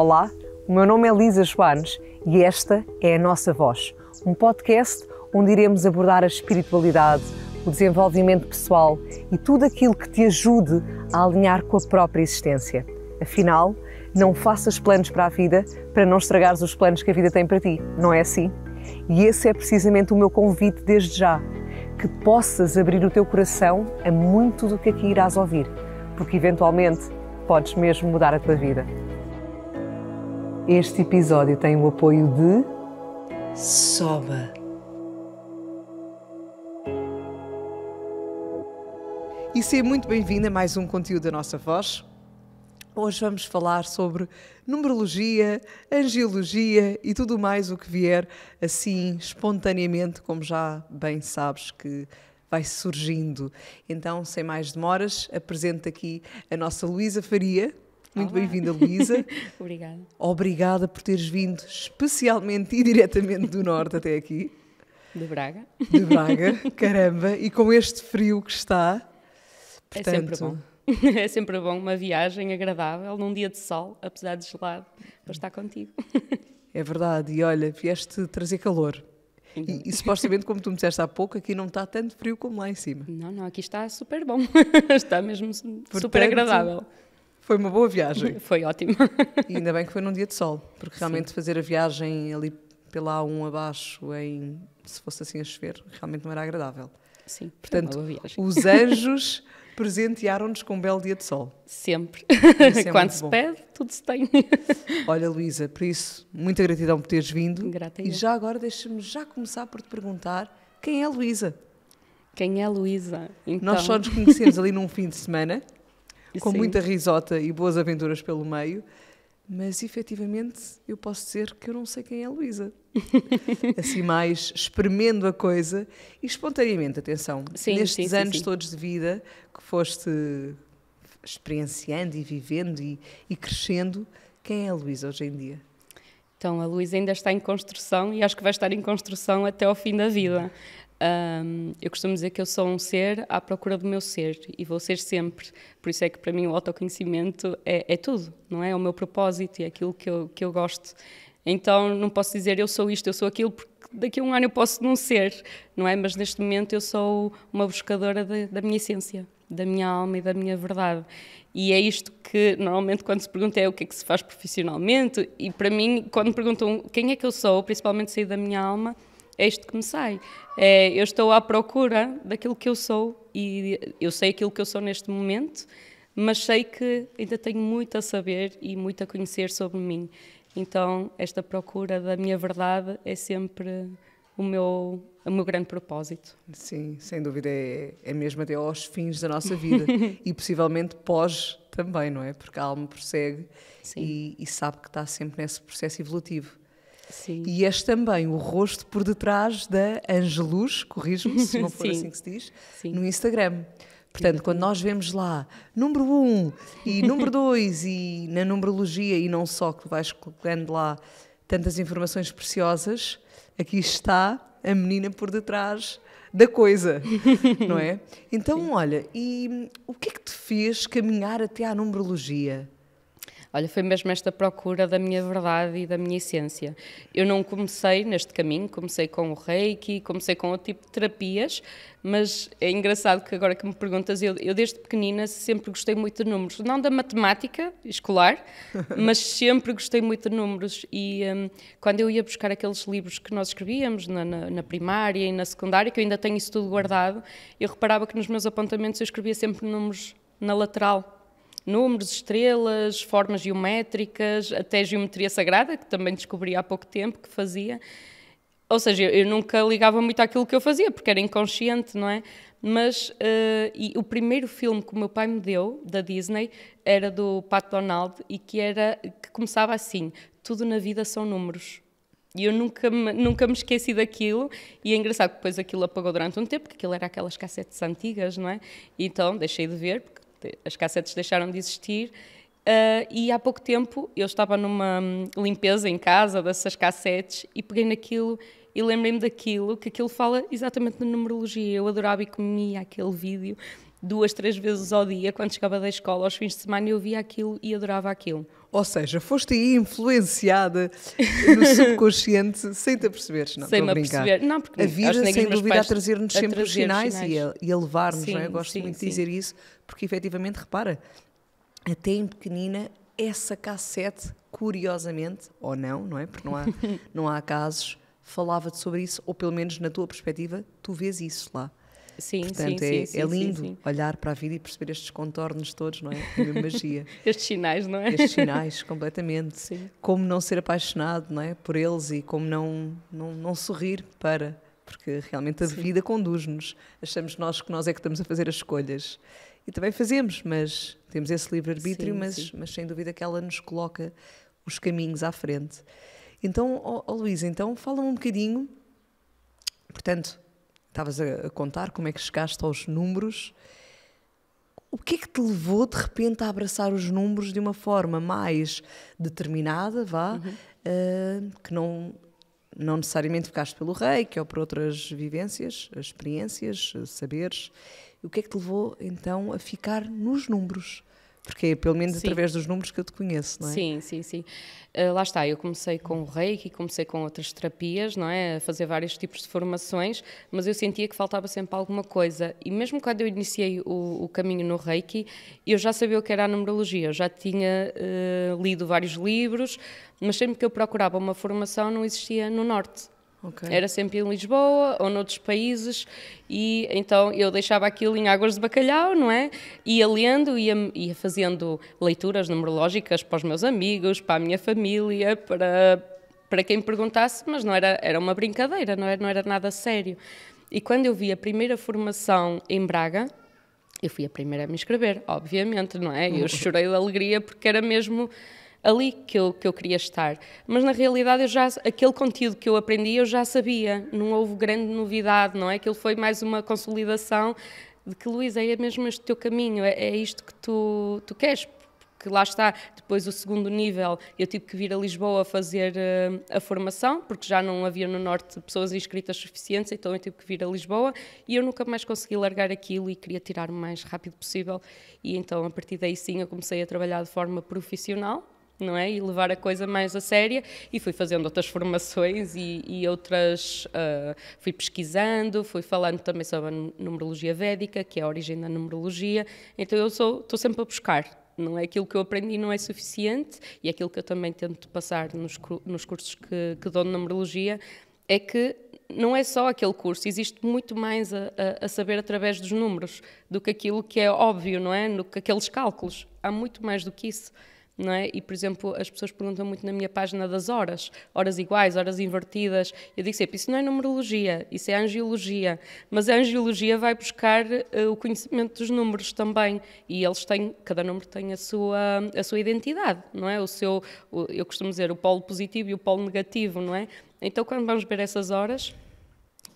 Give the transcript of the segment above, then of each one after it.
Olá, o meu nome é Lisa Joanes e esta é a nossa voz, um podcast onde iremos abordar a espiritualidade, o desenvolvimento pessoal e tudo aquilo que te ajude a alinhar com a própria existência. Afinal, não faças planos para a vida para não estragares os planos que a vida tem para ti, não é assim? E esse é precisamente o meu convite desde já, que possas abrir o teu coração a muito do que aqui irás ouvir, porque eventualmente podes mesmo mudar a tua vida. Este episódio tem o apoio de Soba. E seja muito bem-vinda a mais um conteúdo da nossa voz. Hoje vamos falar sobre numerologia, angiologia e tudo mais o que vier assim espontaneamente, como já bem sabes que vai surgindo. Então, sem mais demoras, apresento aqui a nossa Luísa Faria, muito bem-vinda, Luísa. Obrigada. Obrigada por teres vindo especialmente e diretamente do Norte até aqui. De Braga. De Braga, caramba. E com este frio que está. Portanto, é sempre bom. É sempre bom uma viagem agradável num dia de sol, apesar de gelado, para estar contigo. É verdade, e olha, vieste trazer calor. E, então. e, supostamente, como tu me disseste há pouco, aqui não está tanto frio como lá em cima. Não, não, aqui está super bom. está mesmo Portanto, super agradável. Foi uma boa viagem. Foi ótimo. E ainda bem que foi num dia de sol, porque realmente Sim. fazer a viagem ali pela A1 abaixo, em, se fosse assim a chover, realmente não era agradável. Sim, portanto, os anjos presentearam-nos com um belo dia de sol. Sempre. É Quando se bom. pede, tudo se tem. Olha, Luísa, por isso, muita gratidão por teres vindo. Grata e já agora deixa-me já começar por te perguntar quem é a Luísa? Quem é a Luísa? Então... Nós só então? nos conhecemos ali num fim de semana com Sim. muita risota e boas aventuras pelo meio. Mas efetivamente eu posso dizer que eu não sei quem é a Luísa. assim mais espremendo a coisa e espontaneamente, atenção, sim, nestes sim, anos sim, todos de vida que foste experienciando e vivendo e, e crescendo, quem é a Luísa hoje em dia? Então, a Luísa ainda está em construção e acho que vai estar em construção até ao fim da vida. Um, eu costumo dizer que eu sou um ser à procura do meu ser e vou ser sempre. Por isso é que para mim o autoconhecimento é, é tudo, não é? É o meu propósito e é aquilo que eu, que eu gosto. Então não posso dizer eu sou isto, eu sou aquilo, porque daqui a um ano eu posso não ser, não é? Mas neste momento eu sou uma buscadora de, da minha essência, da minha alma e da minha verdade. E é isto que normalmente quando se pergunta é o que é que se faz profissionalmente, e para mim, quando perguntam quem é que eu sou, principalmente sair da minha alma, é isto que me sai. É, eu estou à procura daquilo que eu sou e eu sei aquilo que eu sou neste momento, mas sei que ainda tenho muito a saber e muito a conhecer sobre mim. Então, esta procura da minha verdade é sempre o meu, o meu grande propósito. Sim, sem dúvida, é, é mesmo até aos fins da nossa vida e possivelmente pós também, não é? Porque a alma prossegue e, e sabe que está sempre nesse processo evolutivo. Sim. E és também o rosto por detrás da Angelus, corrijo-me se não for Sim. assim que se diz, Sim. no Instagram. Portanto, quando nós vemos lá número 1 um, e número 2 e na numerologia e não só, que vais colocando lá tantas informações preciosas, aqui está a menina por detrás da coisa, não é? Então, Sim. olha, e o que é que te fez caminhar até à numerologia? Olha, foi mesmo esta procura da minha verdade e da minha essência. Eu não comecei neste caminho, comecei com o reiki, comecei com outro tipo de terapias, mas é engraçado que agora que me perguntas, eu, eu desde pequenina sempre gostei muito de números, não da matemática escolar, mas sempre gostei muito de números e um, quando eu ia buscar aqueles livros que nós escrevíamos na, na, na primária e na secundária, que eu ainda tenho isso tudo guardado, eu reparava que nos meus apontamentos eu escrevia sempre números na lateral números, estrelas, formas geométricas, até geometria sagrada, que também descobri há pouco tempo que fazia. Ou seja, eu, nunca ligava muito àquilo que eu fazia, porque era inconsciente, não é? Mas uh, o primeiro filme que o meu pai me deu, da Disney, era do Pat Donald e que, era, que começava assim: Tudo na vida são números. E eu nunca me, nunca me esqueci daquilo. E é engraçado que depois aquilo apagou durante um tempo, porque aquilo era aquelas cassetes antigas, não é? Então deixei de ver, porque as cassetes deixaram de existir. Uh, e há pouco tempo eu estava numa hum, limpeza em casa dessas cassetes e peguei naquilo e lembrei-me daquilo, que aquilo fala exatamente de numerologia. Eu adorava e comia aquele vídeo duas, três vezes ao dia, quando chegava da escola, aos fins de semana, eu via aquilo e adorava aquilo. Ou seja, foste aí influenciada no subconsciente sem te aperceberes, não? Sem me aperceber. Não, porque a vida, sem dúvida, a trazer-nos sempre trazer os sinais, sinais. e a, e a levar-nos, não é? Eu gosto sim, muito sim. de dizer isso, porque efetivamente, repara, até em pequenina, essa cassete, curiosamente, ou não, não é? Porque não há, não há casos, falava-te sobre isso, ou pelo menos na tua perspectiva, tu vês isso lá. Sim, Portanto, sim, é, sim, é lindo sim, sim. olhar para a vida e perceber estes contornos todos, não é? A magia. estes sinais, não é? Estes sinais, completamente. Sim. Como não ser apaixonado, não é? Por eles e como não, não, não sorrir para porque realmente a vida conduz-nos. Achamos nós que nós é que estamos a fazer as escolhas. E também fazemos, mas temos esse livre-arbítrio, mas, mas sem dúvida que ela nos coloca os caminhos à frente. Então, oh, oh Luísa, então fala-me um bocadinho, portanto, Estavas a contar como é que chegaste aos números. O que é que te levou de repente a abraçar os números de uma forma mais determinada, vá, uhum. uh, que não não necessariamente ficaste pelo rei, que ou por outras vivências, experiências, saberes. O que é que te levou então a ficar nos números? porque é pelo menos sim. através dos números que eu te conheço, não é? Sim, sim, sim. Uh, lá está, eu comecei com o reiki, comecei com outras terapias, não é? A fazer vários tipos de formações, mas eu sentia que faltava sempre alguma coisa. E mesmo quando eu iniciei o, o caminho no reiki, eu já sabia o que era a numerologia, eu já tinha uh, lido vários livros, mas sempre que eu procurava uma formação não existia no Norte. Okay. Era sempre em Lisboa ou noutros países, e então eu deixava aquilo em águas de bacalhau, não é? Ia lendo, ia, ia fazendo leituras numerológicas para os meus amigos, para a minha família, para, para quem perguntasse, mas não era, era uma brincadeira, não era, não era nada sério. E quando eu vi a primeira formação em Braga, eu fui a primeira a me inscrever, obviamente, não é? Eu chorei de alegria porque era mesmo ali que eu, que eu queria estar. Mas na realidade eu já aquele conteúdo que eu aprendi eu já sabia, não houve grande novidade, não é? Aquilo foi mais uma consolidação de que Luís, é mesmo este teu caminho, é, é isto que tu, tu queres, que lá está, depois o segundo nível, eu tive que vir a Lisboa fazer uh, a formação, porque já não havia no Norte pessoas inscritas suficientes, então eu tive que vir a Lisboa e eu nunca mais consegui largar aquilo e queria tirar o mais rápido possível. E então, a partir daí sim, eu comecei a trabalhar de forma profissional, não é? E levar a coisa mais a séria e fui fazendo outras formações e, e outras, uh, fui pesquisando, fui falando também sobre a numerologia védica, que é a origem da numerologia, então eu sou, estou sempre a buscar, não é aquilo que eu aprendi não é suficiente e aquilo que eu também tento passar nos, nos cursos que, que dou de numerologia é que não é só aquele curso, existe muito mais a, a, a, saber através dos números do que aquilo que é óbvio, não é? Do que aqueles cálculos. Há muito mais do que isso não é? E, por exemplo, as pessoas perguntam muito na minha página das horas, horas iguais, horas invertidas. Eu digo sempre, isso não é numerologia, isso é angiologia. Mas a angiologia vai buscar uh, o conhecimento dos números também. E eles têm, cada número tem a sua, a sua identidade, não é? O seu, o, eu costumo dizer, o polo positivo e o polo negativo, não é? Então, quando vamos ver essas horas,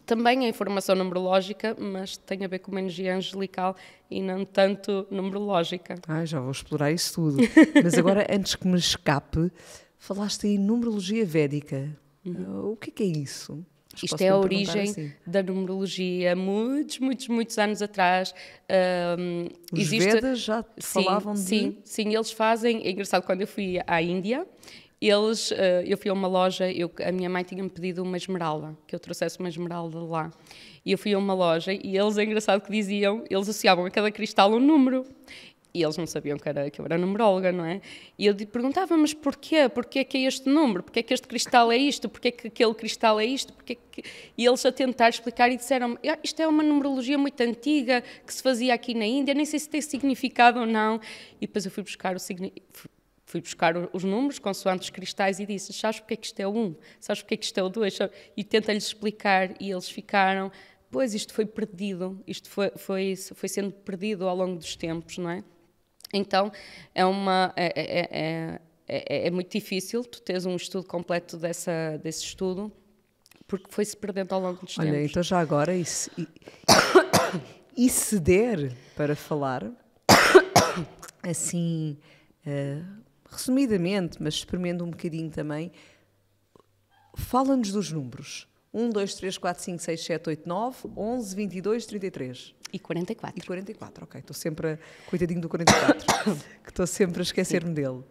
também é informação numerológica, mas tem a ver com uma energia angelical e não tanto numerológica. Ah, já vou explorar isso tudo. mas agora, antes que me escape, falaste em numerologia védica. Uhum. O que é, que é isso? Isto é a origem assim. da numerologia. Muitos, muitos, muitos anos atrás. Um, Os existe... Vedas já sim, falavam de... Sim, sim, eles fazem... É engraçado, quando eu fui à Índia, eles, uh, eu fui a uma loja, eu, a minha mãe tinha-me pedido uma esmeralda, que eu trouxesse uma esmeralda lá. E eu fui a uma loja e eles, é engraçado que diziam, eles associavam a cada cristal um número. E eles não sabiam que, era, que eu era numeróloga, não é? E eu perguntava, mas porquê? Porquê é que é este número? Porquê é que este cristal é isto? Porquê é que aquele cristal é isto? Porquê que... E eles a tentar explicar e disseram ah, isto é uma numerologia muito antiga que se fazia aqui na Índia, nem sei se tem significado ou não. E depois eu fui buscar o significado Fui buscar os números consoante os cristais e disse: Sabes porque é que isto é o 1? Sabes porque é que isto é o 2? E tenta-lhes explicar, e eles ficaram. Pois isto foi perdido, isto foi, foi, foi sendo perdido ao longo dos tempos, não é? Então, é uma. É, é, é, é muito difícil tu teres um estudo completo dessa, desse estudo, porque foi-se perdendo ao longo dos Olha, tempos. então já agora, e, e, e ceder para falar, assim, uh, resumidamente, mas experimento um bocadinho também, fala-nos dos números. 1, 2, 3, 4, 5, 6, 7, 8, 9, 11, 22, 33. E 44. E 44, ok. Estou sempre a... Coitadinho do 44, que estou sempre a esquecer-me dele.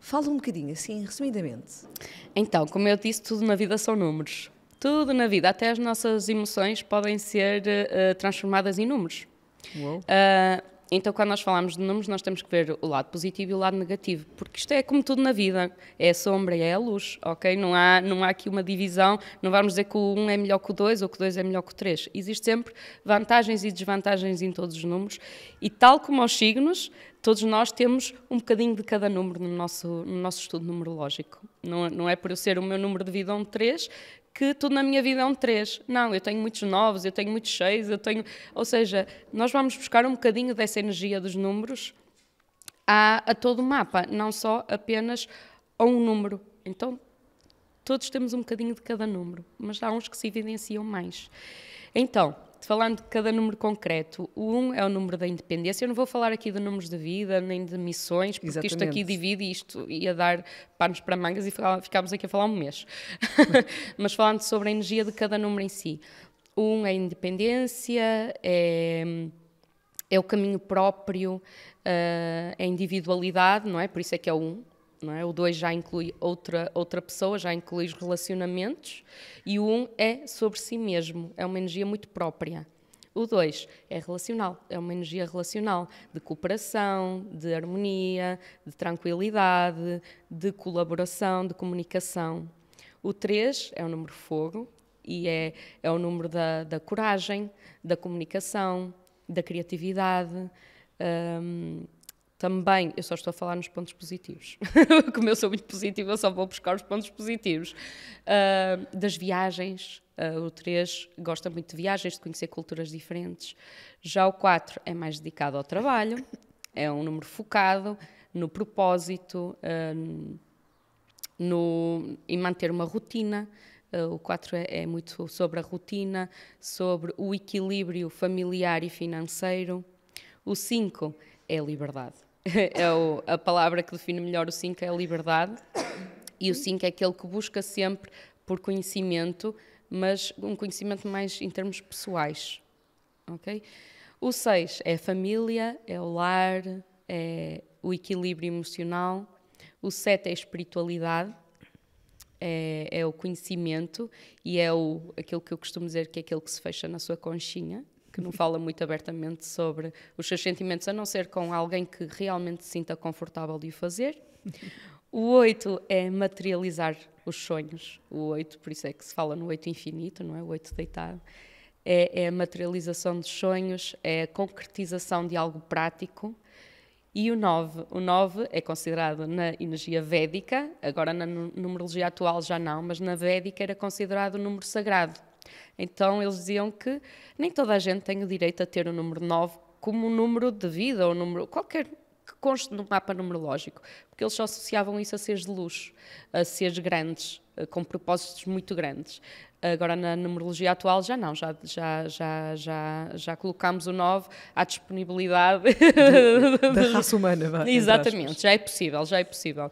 Fala um bocadinho, assim, resumidamente. Então, como eu disse, tudo na vida são números. Tudo na vida, até as nossas emoções podem ser uh, transformadas em números. Uou. Uh, então, quando nós falamos de números, nós temos que ver o lado positivo e o lado negativo, porque isto é como tudo na vida, é a sombra, é a luz, ok? Não há, não há aqui uma divisão, não vamos dizer que o 1 é melhor que o 2 ou que o 2 é melhor que o 3. Existem sempre vantagens e desvantagens em todos os números e tal como aos signos, todos nós temos um bocadinho de cada número no nosso, no nosso estudo numerológico. Não, é, não é por eu ser o meu número de vida um 3 que tudo na minha vida é um 3. Não, eu tenho muitos 9, eu tenho muitos 6, eu tenho. Ou seja, nós vamos buscar um bocadinho dessa energia dos números a, a todo o mapa, não só apenas a um número. Então, todos temos um bocadinho de cada número, mas há uns que se evidenciam mais. Então, falando de cada número concreto, o 1 um é o número da independência. Eu não vou falar aqui de números de vida, nem de missões, porque Exatamente. isto aqui divide e isto ia dar panos para mangas e ficámos aqui a falar um mês. Mas falando sobre a energia de cada número em si. O 1 um é a independência, é, é o caminho próprio, é a individualidade, não é? Por isso é que é o 1. Um não é? O 2 já inclui outra, outra pessoa, já inclui os relacionamentos, e o 1 um é sobre si mesmo, é uma energia muito própria. O 2 é relacional, é uma energia relacional de cooperação, de harmonia, de tranquilidade, de colaboração, de comunicação. O 3 é o número fogo e é, é o número da, da coragem, da comunicação, da criatividade. Um, também, eu só estou a falar nos pontos positivos. Como eu sou muito positiva, eu só vou buscar os pontos positivos. Uh, das viagens, uh, o 3 gosta muito de viagens, de conhecer culturas diferentes. Já o 4 é mais dedicado ao trabalho, é um número focado no propósito, uh, no, em manter uma rotina. O 4 é, é muito sobre a rotina, sobre o equilíbrio familiar e financeiro. O 5 é liberdade. é o, a palavra que define melhor o 5 é a liberdade, e o 5 é aquele que busca sempre por conhecimento, mas um conhecimento mais em termos pessoais. ok? O 6 é a família, é o lar, é o equilíbrio emocional. O 7 é a espiritualidade, é, é, o conhecimento e é o, aquilo que eu costumo dizer que é aquele que se fecha na sua conchinha, que não fala muito abertamente sobre os seus sentimentos, a não ser com alguém que realmente se sinta confortável de o fazer. O oito é materializar os sonhos. O oito, por isso é que se fala no oito infinito, não é? O oito deitado. É, é a materialização dos sonhos, é a concretização de algo prático. E o 9? O 9 é considerado na energia védica, agora na numerologia atual já não, mas na védica era considerado o número sagrado. Então eles diziam que nem toda a gente tem o direito a ter o número 9 como número de vida ou número qualquer que conste no mapa numerológico, porque eles só associavam isso a seres de luxo, a seres grandes, eh, com propósitos muito grandes. Agora, na numerologia atual, já não, já, já, já, já, já colocamos o 9 à disponibilidade da, da raça humana. Vai, Exatamente, já é possível, já é possível.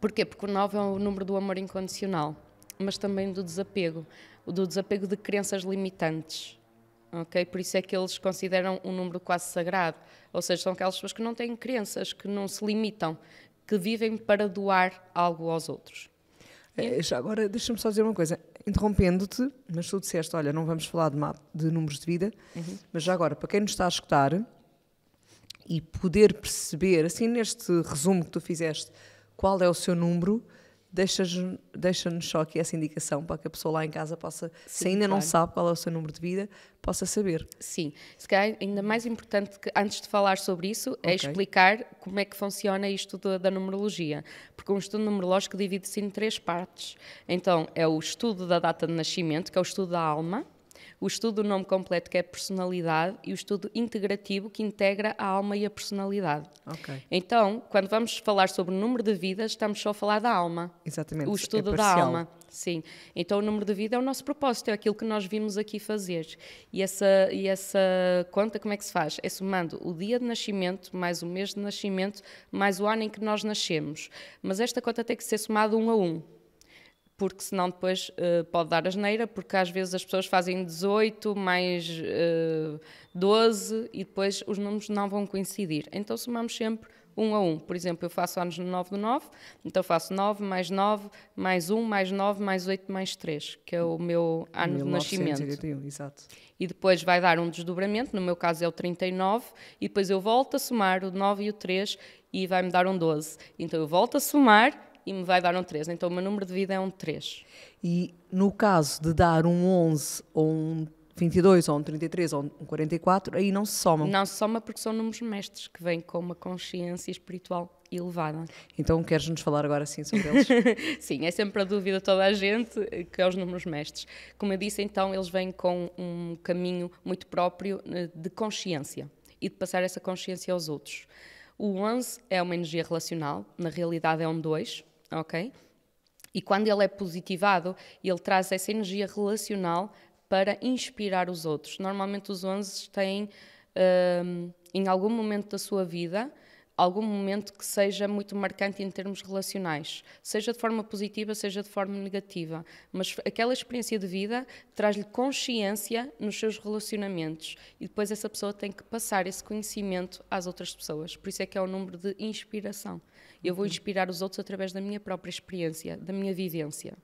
Porquê? Porque o 9 é o número do amor incondicional, mas também do desapego do desapego de crenças limitantes. Okay? Por isso é que eles consideram um número quase sagrado. Ou seja, são aquelas pessoas que não têm crenças, que não se limitam, que vivem para doar algo aos outros. É, já agora, deixa-me só dizer uma coisa. Interrompendo-te, mas tu disseste, olha, não vamos falar de, de números de vida, uhum. mas já agora, para quem nos está a escutar e poder perceber, assim neste resumo que tu fizeste, qual é o seu número, deixa-nos deixa só aqui essa indicação para que a pessoa lá em casa possa, Sim, se ainda claro. não sabe qual é o seu número de vida, possa saber. Sim, se calhar ainda mais importante que antes de falar sobre isso é okay. é explicar como é que funciona isto da, da numerologia, porque um estudo numerológico divide-se em três partes. Então é o estudo da data de nascimento, que é o estudo da alma, o estudo do nome completo, que é personalidade, e o estudo integrativo, que integra a alma e a personalidade. Okay. Então, quando vamos falar sobre o número de vidas, estamos só a falar da alma. Exatamente. O é estudo é da alma. Sim. Então, o número de vida é o nosso propósito, é aquilo que nós vimos aqui fazer. E essa, e essa conta, como é que se faz? É somando o dia de nascimento, mais o mês de nascimento, mais o ano em que nós nascemos. Mas esta conta tem que ser somada um a um porque senão depois uh, pode dar asneira, porque às vezes as pessoas fazem 18 mais uh, eh, 12 e depois os números não vão coincidir. Então somamos sempre um a um. Por exemplo, eu faço anos no 9 do 9, então faço 9 mais 9 mais 1 mais 9 mais 8 mais 3, que é o meu ano de nascimento. Exato. E depois vai dar um desdobramento, no meu caso é o 39, e depois eu volto a somar o 9 e o 3 e vai-me dar um 12. Então eu volto a somar e me vai dar um 3. Então o meu número de vida é um 3. E no caso de dar um 11 ou um 22 ou um 33 ou um 44, aí não se somam. Não se soma porque são números mestres que vêm com uma consciência espiritual elevada. Então queres-nos falar agora assim sobre eles? sim, é sempre a dúvida toda a gente eh, que é os números mestres. Como eu disse, então eles vêm com um caminho muito próprio eh, de consciência e de passar essa consciência aos outros. O 11 é uma energia relacional, na realidade é um 2, ok? E quando ele é positivado, ele traz essa energia relacional para inspirar os outros. Normalmente os 11 têm, um, em algum momento da sua vida, algum momento que seja muito marcante em termos relacionais, seja de forma positiva, seja de forma negativa, mas aquela experiência de vida traz-lhe consciência nos seus relacionamentos e depois essa pessoa tem que passar esse conhecimento às outras pessoas. Por isso é que é o número de inspiração. Eu vou uhum. inspirar os outros através da minha própria experiência, da minha vivência.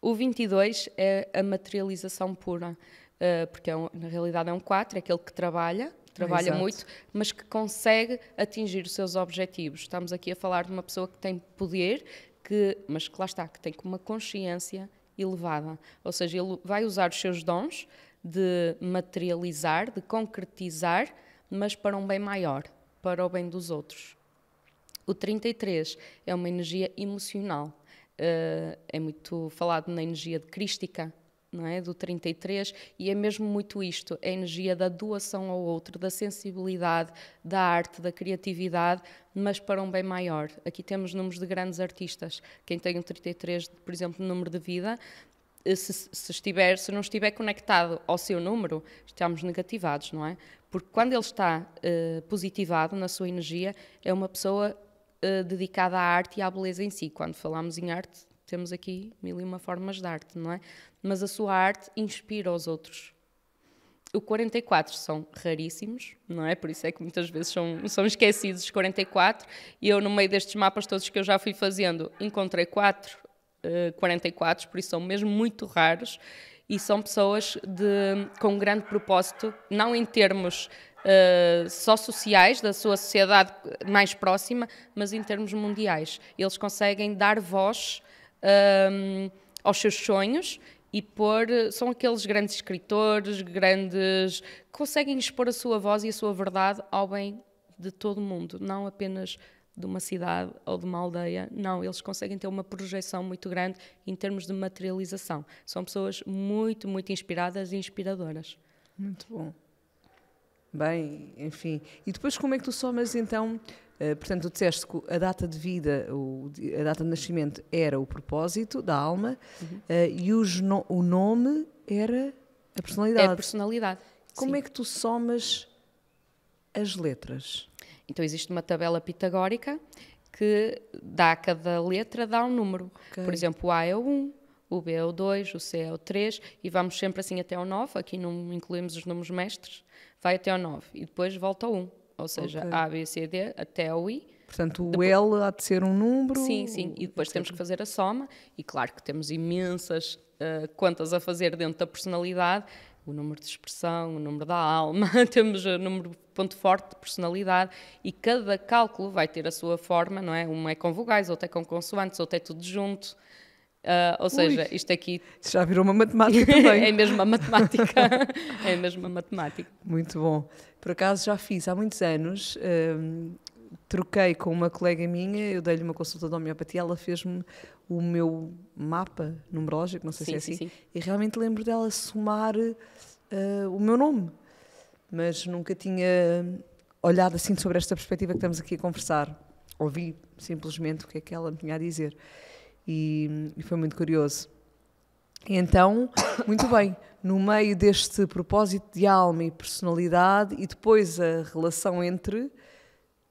O 22 é a materialização pura, eh, porque é um, na realidade é um 4, é aquele que trabalha, trabalha Exato. muito, mas que consegue atingir os seus objetivos. Estamos aqui a falar de uma pessoa que tem poder, que, mas que lá está, que tem uma consciência elevada. Ou seja, ele vai usar os seus dons de materializar, de concretizar, mas para um bem maior, para o bem dos outros. O 33 é uma energia emocional. Uh, é muito falado na energia de crística, não é? Do 33, e é mesmo muito isto: é a energia da doação ao outro, da sensibilidade, da arte, da criatividade, mas para um bem maior. Aqui temos números de grandes artistas. Quem tem um 33, por exemplo, número de vida, eh, se, se, estiver, se não estiver conectado ao seu número, estamos negativados, não é? Porque quando ele está uh, positivado na sua energia, é uma pessoa eh, dedicada à arte e à beleza em si. Quando falamos em arte, temos aqui mil e uma formas de arte, não é? Mas a sua arte inspira os outros. O 44 são raríssimos, não é? Por isso é que muitas vezes são, são esquecidos os 44. E eu, no meio destes mapas todos que eu já fui fazendo, encontrei quatro uh, eh, 44, por isso são mesmo muito raros. E são pessoas de, com grande propósito, não em termos eh, só sociais, da sua sociedade mais próxima, mas em termos mundiais. Eles conseguem dar voz ehm, aos seus sonhos e pôr. Eh, são aqueles grandes escritores, grandes. conseguem expor a sua voz e a sua verdade ao bem de todo o mundo, não apenas de uma cidade ou de uma aldeia. Não, eles conseguem ter uma projeção muito grande em termos de materialização. São pessoas muito, muito inspiradas e inspiradoras. Muito bom bem, enfim. E depois como é que tu somas então, eh, portanto, tu disseste que a data de vida, a data de nascimento era o propósito da alma uhum. Eh, e o nome era a personalidade. É a personalidade. Como sim. é que tu somas as letras? Então existe uma tabela pitagórica que dá a cada letra dá um número. Okay. Por exemplo, o A é o 1, o B é o 2, o C é o 3 e vamos sempre assim até ao 9, aqui não incluímos os números mestres, vai até ao 9 e depois volta ao 1, ou seja, okay. A, B, C, D até ao I. Portanto, o depois... L há de ser um número. Sim, sim, e depois temos que fazer a soma, e claro que temos imensas uh, contas a fazer dentro da personalidade, o número de expressão, o número da alma, temos o eh, número ponto forte de personalidade e cada cálculo vai ter a sua forma, não é? Uma é com vogais, outra é com consoantes, outra é tudo junto. Uh, ou seja, isto aqui. Já virou uma matemática também. é mesmo uma matemática. é mesmo uma matemática. Muito bom. Por acaso já fiz há muitos anos. Um, troquei com uma colega minha, eu dei-lhe uma consulta de homeopatia, ela fez-me o meu mapa numerológico, não sei sim, se é sim, assim, sim. e realmente lembro dela somar uh, o meu nome, mas nunca tinha olhado assim sobre esta perspectiva que estamos aqui a conversar. Ouvi simplesmente o que é que ela me tinha a dizer e, e foi muito curioso. E então, muito bem, no meio deste propósito de alma e personalidade e depois a relação entre,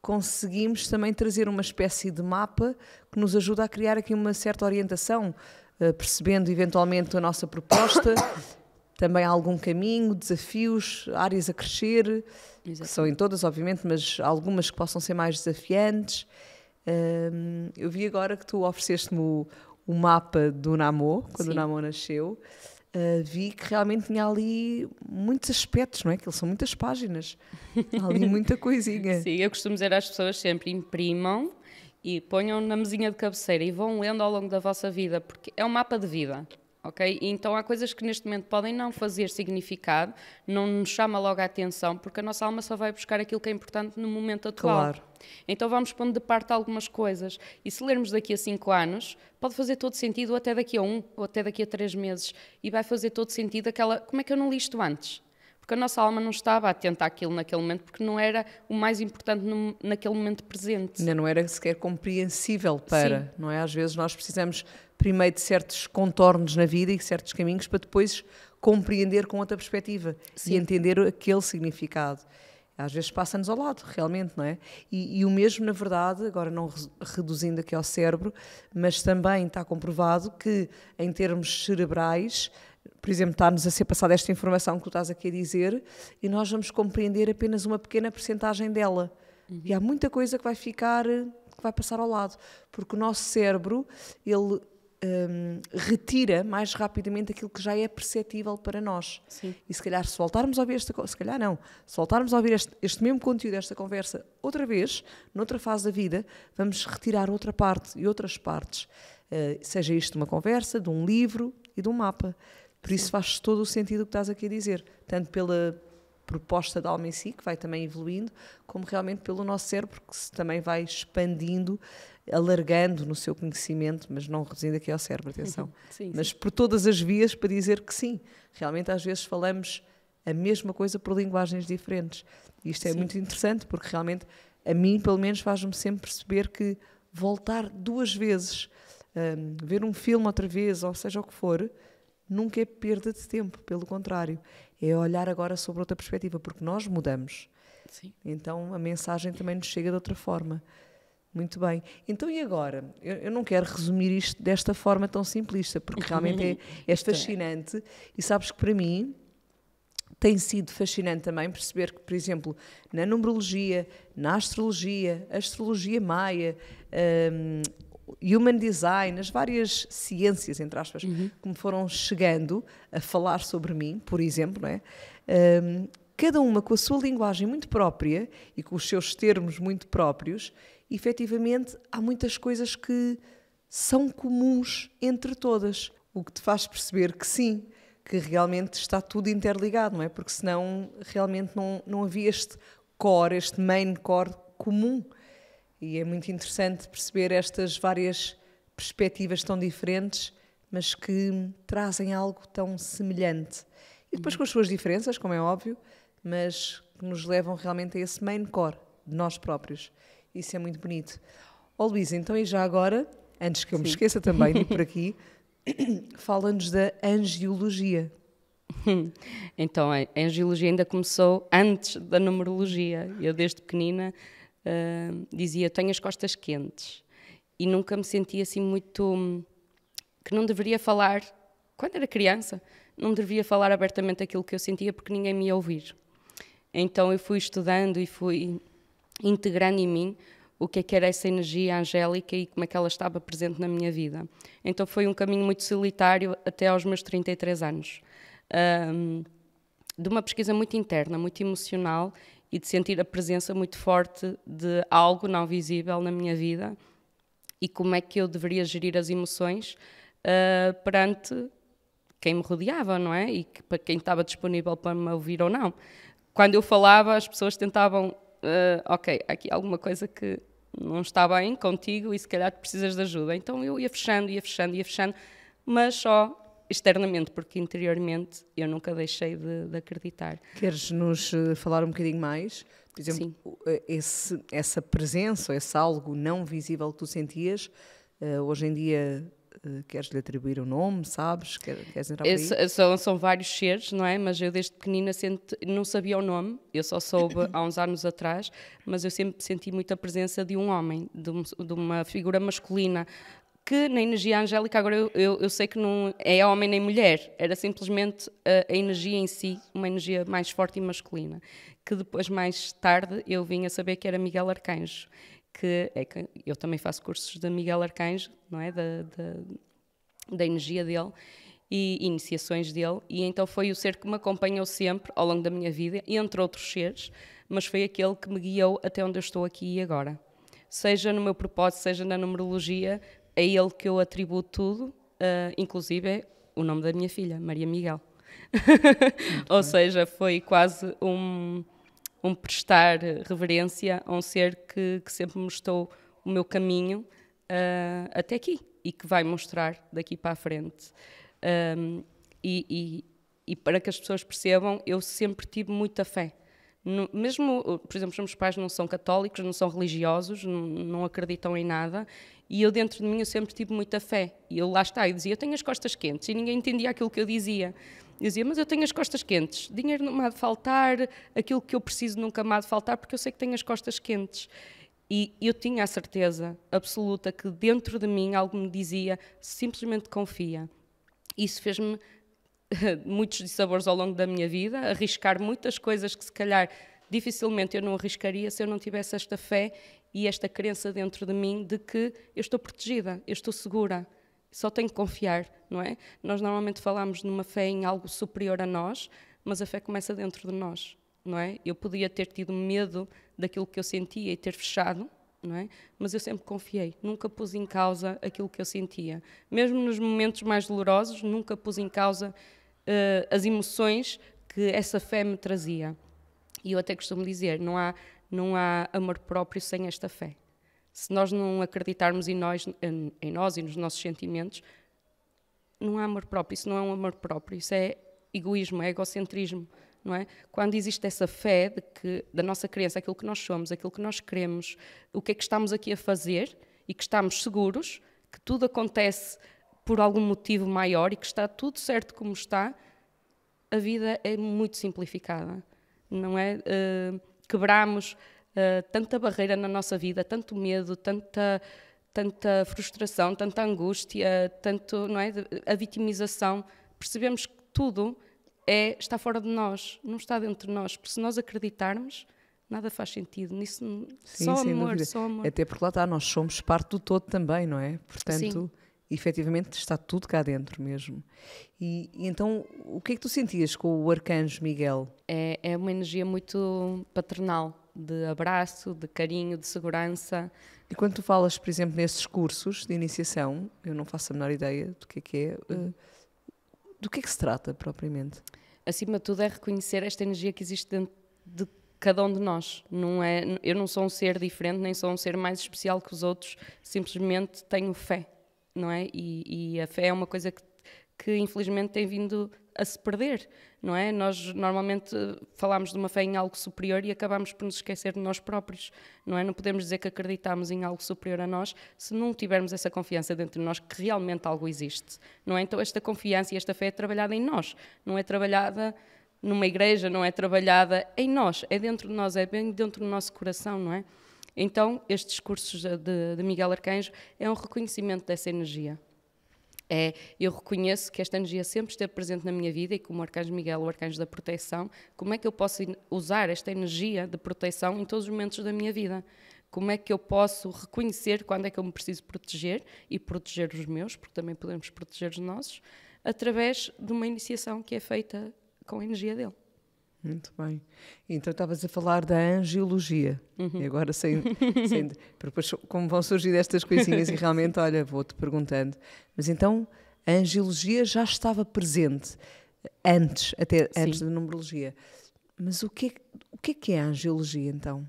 conseguimos também trazer uma espécie de mapa que nos ajuda a criar aqui uma certa orientação, eh, percebendo eventualmente a nossa proposta, também algum caminho, desafios, áreas a crescer, que são em todas, obviamente, mas algumas que possam ser mais desafiantes eu vi agora que tu ofereceste-me o, o, mapa do Namor, quando Sim. o Namor nasceu. Uh, vi que realmente tinha ali muitos aspectos, não é? Que são muitas páginas, ali muita coisinha. Sim, eu costumo dizer às pessoas sempre: imprimam e ponham na mesinha de cabeceira e vão lendo ao longo da vossa vida, porque é um mapa de vida ok? Então há coisas que neste momento podem não fazer significado, não nos chama logo a atenção, porque a nossa alma só vai buscar aquilo que é importante no momento atual. Claro. Então vamos pondo de parte algumas coisas. E se lermos daqui a cinco anos, pode fazer todo sentido, ou até daqui a um, ou até daqui a três meses, e vai fazer todo sentido aquela. Como é que eu não li isto antes? porque a nossa alma não estava atenta àquilo naquele momento, porque não era o mais importante no, naquele momento presente. Ainda não era sequer compreensível para, Sim. não é? Às vezes nós precisamos primeiro de certos contornos na vida e certos caminhos para depois compreender com outra perspectiva Sim. e entender aquele significado às vezes passa-nos ao lado, realmente, não é? E, e, o mesmo, na verdade, agora não reduzindo aqui ao cérebro, mas também está comprovado que, em termos cerebrais, por exemplo, está-nos a ser passada esta informação que tu estás aqui a dizer e nós vamos compreender apenas uma pequena percentagem dela. Uhum. E há muita coisa que vai ficar, eh, que vai passar ao lado, porque o nosso cérebro, ele um, retira mais rapidamente aquilo que já é perceptível para nós. Sim. E se calhar, se voltarmos a ouvir esta se calhar não, se voltarmos a ouvir este, este, mesmo conteúdo, esta conversa, outra vez, noutra fase da vida, vamos retirar outra parte e outras partes. Uh, seja isto de uma conversa, de um livro e de um mapa. Por isso faz todo o sentido o que estás aqui a dizer, tanto pela proposta da alma em si, que vai também evoluindo, como realmente pelo nosso cérebro, que se também vai expandindo, alargando no seu conhecimento, mas não reduzindo aqui ao cérebro, atenção. Uhum. Sim, sim. Mas por todas as vias para dizer que sim, realmente às vezes falamos a mesma coisa por linguagens diferentes. E isto é sim. muito interessante, porque realmente a mim, pelo menos, faz-me sempre perceber que voltar duas vezes, um, ver um filme outra vez, ou seja o que for, nunca é perda de tempo, pelo contrário, é olhar agora sobre outra perspectiva, porque nós mudamos. Sim. Então a mensagem também nos chega de outra forma. Muito bem. Então, e agora? Eu, eu, não quero resumir isto desta forma tão simplista, porque realmente é, é, é fascinante. E sabes que para mim tem sido fascinante também perceber que, por exemplo, na numerologia, na astrologia, astrologia maia, hum, human design, as várias ciências, entre aspas, uhum. que me foram chegando a falar sobre mim, por exemplo, não é? Um, cada uma com a sua linguagem muito própria e com os seus termos muito próprios, efetivamente há muitas coisas que são comuns entre todas, o que te faz perceber que sim, que realmente está tudo interligado, não é? Porque senão realmente não, não havia este core, este main core comum e é muito interessante perceber estas várias perspectivas tão diferentes, mas que trazem algo tão semelhante. E depois com as suas diferenças, como é óbvio, mas que nos levam realmente a esse main core de nós próprios. Isso é muito bonito. Ó oh, Luísa, então e já agora, antes que eu Sim. me esqueça também de por aqui, fala-nos da angiologia. Então, a angiologia ainda começou antes da numerologia. Eu, desde pequenina, uh, dizia: Tenho as costas quentes. E nunca me senti assim muito. Hum, que não deveria falar, quando era criança, não deveria falar abertamente aquilo que eu sentia porque ninguém me ia ouvir. Então eu fui estudando e fui integrando em mim o que é que era essa energia angélica e como é que ela estava presente na minha vida. Então foi um caminho muito solitário até aos meus 33 anos. Um, de uma pesquisa muito interna, muito emocional e de sentir a presença muito forte de algo não visível na minha vida e como é que eu deveria gerir as emoções uh, perante quem me rodeava, não é? E que, para quem estava disponível para me ouvir ou não. Quando eu falava, as pessoas tentavam, uh, ok, aqui alguma coisa que não está bem contigo e se calhar precisas de ajuda. Então eu ia fechando, ia fechando, ia fechando, mas só externamente, porque interiormente eu nunca deixei de, de acreditar. Queres nos eh, falar um bocadinho mais? Por exemplo, eh, esse, essa presença, esse algo não visível que tu sentias, eh, hoje em dia queres lhe atribuir o um nome, sabes? queres entrar por aí? São, são vários seres, não é? Mas eu desde pequenina senti, não sabia o nome, eu só soube há uns anos atrás, mas eu sempre senti muita presença de um homem, de, um, de uma figura masculina, que na energia angélica, agora eu, eu, eu, sei que não é homem nem mulher, era simplesmente a, a, energia em si, uma energia mais forte e masculina, que depois, mais tarde, eu vim a saber que era Miguel Arcanjo, que, é que eu também faço cursos de Miguel Arcanjo, não é? Da, da, da energia dele e iniciações dele, e então foi o ser que me acompanhou sempre ao longo da minha vida, entre outros seres, mas foi aquele que me guiou até onde eu estou aqui e agora. Seja no meu propósito, seja na numerologia, a ele que eu atribuo tudo, uh, inclusive o nome da minha filha, Maria Miguel. Ou seja, foi quase um, um prestar reverência a um ser que, que sempre mostrou o meu caminho uh, até aqui e que vai mostrar daqui para a frente. Um, e, e, e, para que as pessoas percebam, eu sempre tive muita fé. No, mesmo, por exemplo, os meus pais não são católicos, não são religiosos, não, não acreditam em nada, e eu dentro de mim eu sempre tive muita fé. E eu lá está, e dizia, eu tenho as costas quentes. E ninguém entendia aquilo que eu dizia. Eu dizia, mas eu tenho as costas quentes. Dinheiro não me há de faltar, aquilo que eu preciso nunca me há de faltar, porque eu sei que tenho as costas quentes. E eu tinha a certeza absoluta que dentro de mim algo me dizia, simplesmente confia. Isso fez-me muitos dissabores ao longo da minha vida, arriscar muitas coisas que se calhar dificilmente eu não arriscaria se eu não tivesse esta fé e esta crença dentro de mim de que eu estou protegida, eu estou segura, só tenho que confiar, não é? Nós normalmente falamos numa fé em algo superior a nós, mas a fé começa dentro de nós, não é? Eu podia ter tido medo daquilo que eu sentia e ter fechado, não é? Mas eu sempre confiei, nunca pus em causa aquilo que eu sentia. Mesmo nos momentos mais dolorosos, nunca pus em causa uh, as emoções que essa fé me trazia. E eu até costumo dizer, não há não há amor próprio sem esta fé. Se nós não acreditarmos em nós, em nós e nos nossos sentimentos, não há amor próprio. Isso não é um amor próprio, isso é egoísmo, é egocentrismo. Não é? Quando existe essa fé de que, da nossa crença, aquilo que nós somos, aquilo que nós queremos, o que é que estamos aqui a fazer e que estamos seguros, que tudo acontece por algum motivo maior e que está tudo certo como está, a vida é muito simplificada, não é? Uh, quebramos uh, tanta barreira na nossa vida, tanto medo, tanta tanta frustração, tanta angústia, tanto, não é, a vitimização, percebemos que tudo é está fora de nós, não está dentro de nós, porque se nós acreditarmos, nada faz sentido. Nisso sim, só amor, dúvida. só amor. Até porque lá está, nós somos parte do todo também, não é? Portanto, sim. E, efetivamente está tudo cá dentro mesmo. E, e, então, o que é que tu sentias com o arcanjo Miguel? É, é uma energia muito paternal, de abraço, de carinho, de segurança. E quando tu falas, por exemplo, nesses cursos de iniciação, eu não faço a menor ideia do que é que é, eh, uhum. do que é que se trata propriamente? Acima de tudo é reconhecer esta energia que existe dentro de cada um de nós. Não é, eu não sou um ser diferente, nem sou um ser mais especial que os outros, simplesmente tenho fé não é? E, e a fé é uma coisa que, que infelizmente tem vindo a se perder, não é? Nós normalmente falamos de uma fé em algo superior e acabamos por nos esquecer de nós próprios, não é? Não podemos dizer que acreditamos em algo superior a nós se não tivermos essa confiança dentro de nós que realmente algo existe, não é? Então esta confiança e esta fé é trabalhada em nós, não é trabalhada numa igreja, não é trabalhada em nós, é dentro de nós, é bem dentro do nosso coração, não é? Então, estes cursos de, de Miguel Arcanjo é um reconhecimento dessa energia. É, eu reconheço que esta energia sempre esteve presente na minha vida e como Arcanjo Miguel, o Arcanjo da Proteção, como é que eu posso usar esta energia de proteção em todos os momentos da minha vida? Como é que eu posso reconhecer quando é que eu me preciso proteger e proteger os meus, porque também podemos proteger os nossos, através de uma iniciação que é feita com a energia dele. Muito bem. Então estavas a falar da angiologia. Uhum. E agora sem, sem depois como vão surgir estas coisinhas e realmente, olha, vou-te perguntando. Mas então a angiologia já estava presente antes, até Sim. antes da numerologia. Mas o que, é o que é que é a angiologia então?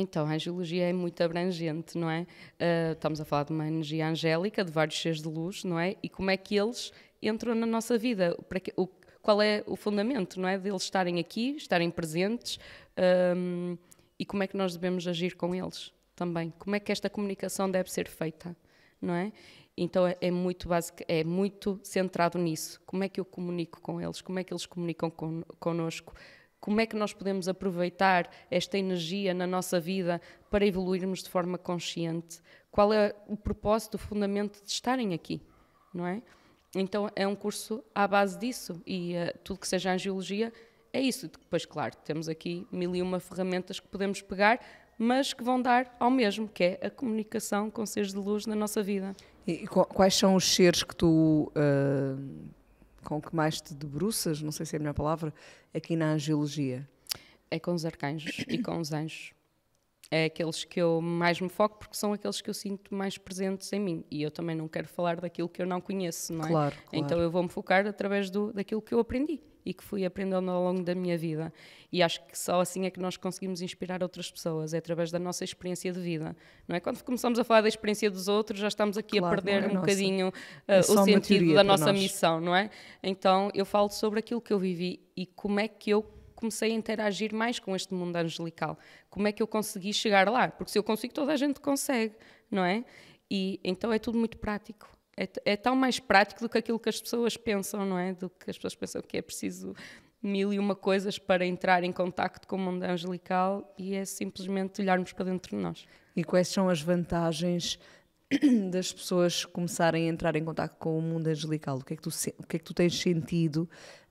Então, a angiologia é muito abrangente, não é? Uh, estamos a falar de uma energia angélica, de vários seres de luz, não é? E como é que eles entram na nossa vida? Para que, o, qual é o fundamento, não é? Deles eles estarem aqui, estarem presentes um, e como é que nós devemos agir com eles também. Como é que esta comunicação deve ser feita, não é? Então é, é muito básico, é muito centrado nisso. Como é que eu comunico com eles? Como é que eles comunicam con, connosco? Como é que nós podemos aproveitar esta energia na nossa vida para evoluirmos de forma consciente? Qual é o propósito, o fundamento de estarem aqui, não é? Então é um curso à base disso e uh, tudo que seja angiologia é isso. Depois, claro, temos aqui mil e uma ferramentas que podemos pegar, mas que vão dar ao mesmo, que é a comunicação com seres de luz na nossa vida. E, quais são os seres que tu uh, com que mais te debruças, não sei se é a melhor palavra, aqui na angiologia? É com os arcanjos e com os anjos é aqueles que eu mais me foco porque são aqueles que eu sinto mais presentes em mim e eu também não quero falar daquilo que eu não conheço, não é? Claro, claro. Então eu vou me focar através do, daquilo que eu aprendi e que fui aprendendo ao longo da minha vida e acho que só assim é que nós conseguimos inspirar outras pessoas, é através da nossa experiência de vida, não é? Quando começamos a falar da experiência dos outros já estamos aqui claro, a perder é um nossa. bocadinho uh, é eh, o sentido da nossa nós. missão, não é? Então eu falo sobre aquilo que eu vivi e como é que eu comecei a interagir mais com este mundo angelical. Como é que eu consegui chegar lá? Porque se eu consigo, toda a gente consegue, não é? E então é tudo muito prático. É, é tão mais prático do que aquilo que as pessoas pensam, não é? Do que as pessoas pensam que é preciso mil e uma coisas para entrar em contacto com o mundo angelical e é simplesmente olharmos para dentro de nós. E quais são as vantagens das pessoas começarem a entrar em contato com o mundo angelical? O que é que tu, o que é que tu tens sentido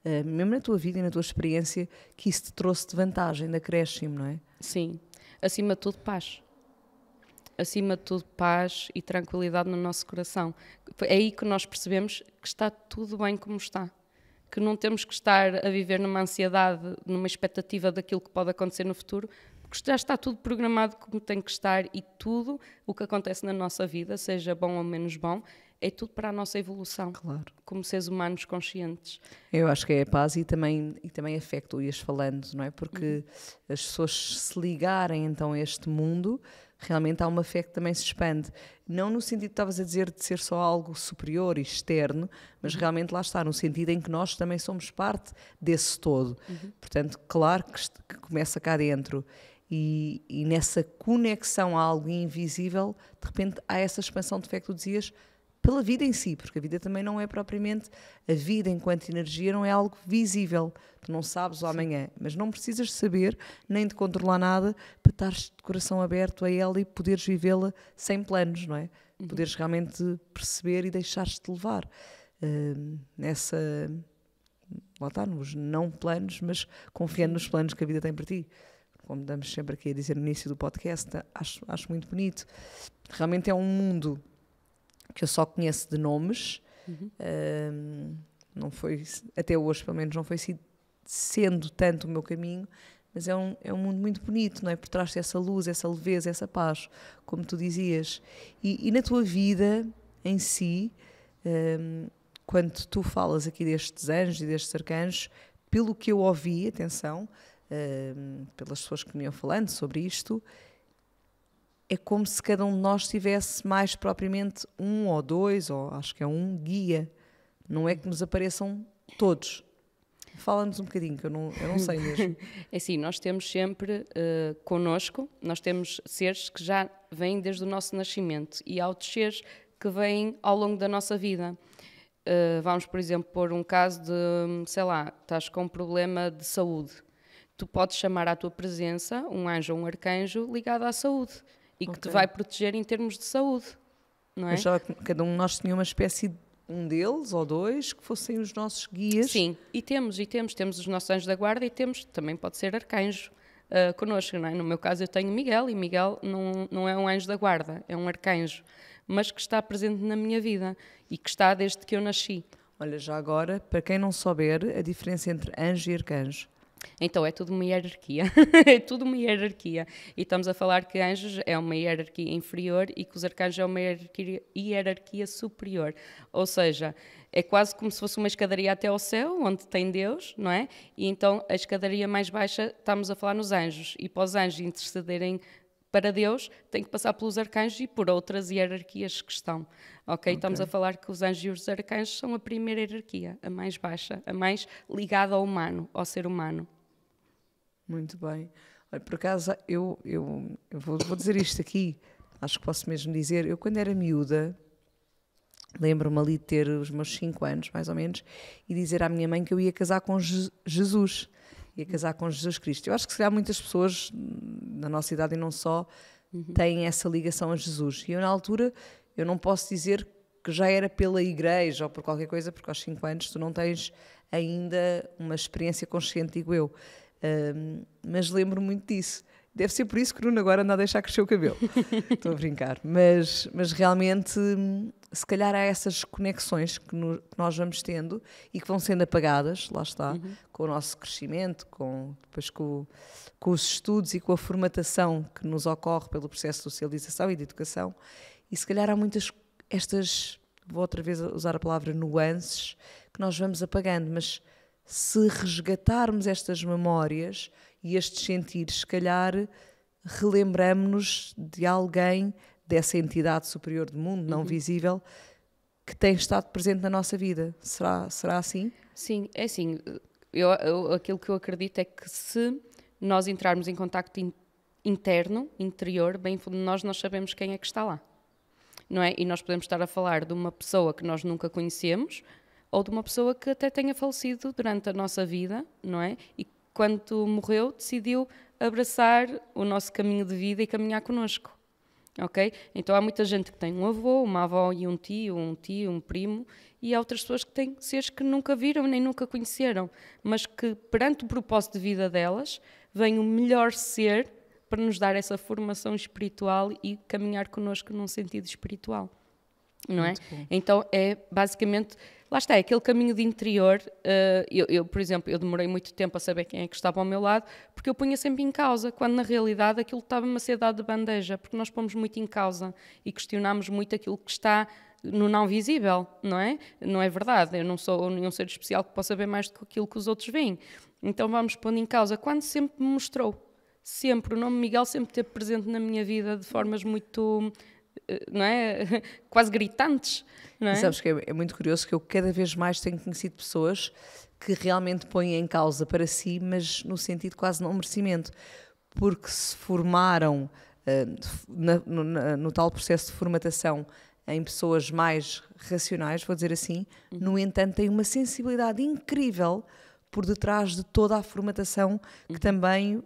eh, mesmo na tua vida e na tua experiência, que isso te trouxe de vantagem, de acréscimo, não é? Sim. Acima de tudo, paz. Acima de tudo, paz e tranquilidade no nosso coração. É aí que nós percebemos que está tudo bem como está. Que não temos que estar a viver numa ansiedade, numa expectativa daquilo que pode acontecer no futuro, porque já está tudo programado como tem que estar e tudo o que acontece na nossa vida, seja bom ou menos bom, é tudo para a nossa evolução claro. como seres humanos conscientes. Eu acho que é a paz e também, e também afeto, ias falando, não é? Porque uhum. as pessoas se ligarem então a este mundo, realmente há uma fé que também se expande. Não no sentido que estavas a dizer de ser só algo superior e externo, mas uhum. realmente lá está, no sentido em que nós também somos parte desse todo. Uhum. Portanto, claro que, que começa cá dentro. E, e, nessa conexão a algo invisível, de repente há essa expansão de fé que tu dizias pela vida em si, porque a vida também não é propriamente a vida enquanto energia, não é algo visível. Tu não sabes o amanhã, mas não precisas saber nem de controlar nada para estar de coração aberto a ela e poderes vivê-la sem planos, não é? Uhum. Poderes realmente perceber e deixar-te levar uh, nessa. Lá está, nos não planos, mas confiando nos planos que a vida tem para ti como damos sempre aqui a dizer no início do podcast, acho, acho muito bonito. Realmente é um mundo que eu só conheço de nomes. Uhum. Um, não foi, até hoje pelo menos, não foi assim sendo tanto o meu caminho, mas é um, é um mundo muito bonito, não é? Por trás dessa luz, essa leveza, essa paz, como tu dizias. E, e na tua vida em si, um, quando tu falas aqui destes anjos e destes arcanjos, pelo que eu ouvi, atenção, um, pelas pessoas que me iam falando sobre isto, é como se cada um de nós tivesse mais propriamente um ou dois, ou acho que é um, guia. Não é que nos apareçam todos. Fala-nos um bocadinho, que eu não, eu não sei mesmo. É assim, nós temos sempre uh, connosco, nós temos seres que já vêm desde o nosso nascimento e há outros seres que vêm ao longo da nossa vida. Uh, vamos, por exemplo, pôr um caso de, sei lá, estás com um problema de saúde. Tu podes chamar à tua presença um anjo ou um arcanjo ligado à saúde e okay. que te vai proteger em termos de saúde. Não é? Achava que cada um de nós tinha uma espécie de um deles ou dois que fossem os nossos guias. Sim, e temos, e temos, temos os nossos anjos da guarda e temos, também pode ser arcanjo uh, connosco, não é? No meu caso eu tenho Miguel e Miguel não, não é um anjo da guarda, é um arcanjo, mas que está presente na minha vida e que está desde que eu nasci. Olha, já agora, para quem não souber, a diferença entre anjo e arcanjo. Então é tudo uma hierarquia, é tudo uma hierarquia. E estamos a falar que anjos é uma hierarquia inferior e que os arcanjos é uma hierarquia, hierarquia superior. Ou seja, é quase como se fosse uma escadaria até ao céu, onde tem Deus, não é? E então a escadaria mais baixa estamos a falar nos anjos. E para os anjos intercederem para Deus tem que passar pelos arcanjos e por outras hierarquias que estão. Ok? okay. Estamos a falar que os anjos e os arcanjos são a primeira hierarquia, a mais baixa, a mais ligada ao humano, ao ser humano. Muito bem. Olha, por acaso, eu, eu, eu vou, vou dizer isto aqui, acho que posso mesmo dizer. Eu, quando era miúda, lembro-me ali de ter os meus 5 anos, mais ou menos, e dizer à minha mãe que eu ia casar com Je Jesus a casar com Jesus Cristo. Eu acho que se há muitas pessoas hum, na nossa idade e não só uhum. têm essa ligação a Jesus. E eu na altura, eu não posso dizer que já era pela igreja ou por qualquer coisa, porque aos 5 anos tu não tens ainda uma experiência consciente, digo eu. Um, mas lembro muito disso. Deve ser por isso que o Bruno agora anda a deixar crescer o cabelo. Estou a brincar. Mas, mas realmente, se calhar há essas conexões que, no, que nós vamos tendo e que vão sendo apagadas, lá está, uhum. com o nosso crescimento, com, depois com, com os estudos e com a formatação que nos ocorre pelo processo de socialização e de educação. E se calhar há muitas estas, vou outra vez usar a palavra nuances, que nós vamos apagando, mas se resgatarmos estas memórias e estes sentires, se calhar, relembramos-nos de alguém dessa entidade superior do mundo, não uhum. visível, que tem estado presente na nossa vida. Será, será assim? Sim, é assim. Eu, eu, aquilo que eu acredito é que se nós entrarmos em contacto in, interno, interior, bem fundo nós, nós sabemos quem é que está lá. Não é? E nós podemos estar a falar de uma pessoa que nós nunca conhecemos ou de uma pessoa que até tenha falecido durante a nossa vida, não é? E quando morreu, decidiu abraçar o nosso caminho de vida e caminhar connosco. Ok? Então há muita gente que tem um avô, uma avó e um tio, um tio, um primo, e há outras pessoas que têm seres que nunca viram nem nunca conheceram, mas que perante o propósito de vida delas, vem o melhor ser para nos dar essa formação espiritual e caminhar connosco num sentido espiritual não é? Então é basicamente lá está, é aquele caminho de interior. Uh, eu, eu, por exemplo, eu demorei muito tempo a saber quem é que estava ao meu lado, porque eu punha sempre em causa, quando na realidade aquilo estava-me a ser dado de bandeja, porque nós pomos muito em causa e questionamos muito aquilo que está no não visível, não é? Não é verdade, eu não sou nenhum ser especial que possa ver mais do que aquilo que os outros veem. Então vamos pondo em causa quando sempre me mostrou. Sempre, o nome Miguel sempre teve presente na minha vida de formas muito não é? quase gritantes. Não é? sabes que é, é, muito curioso que eu cada vez mais tenho conhecido pessoas que realmente põem em causa para si, mas no sentido quase não merecimento, porque se formaram uh, na, na, no tal processo de formatação em pessoas mais racionais, vou dizer assim, no uhum. entanto, têm uma sensibilidade incrível por detrás de toda a formatação que uhum. também uh,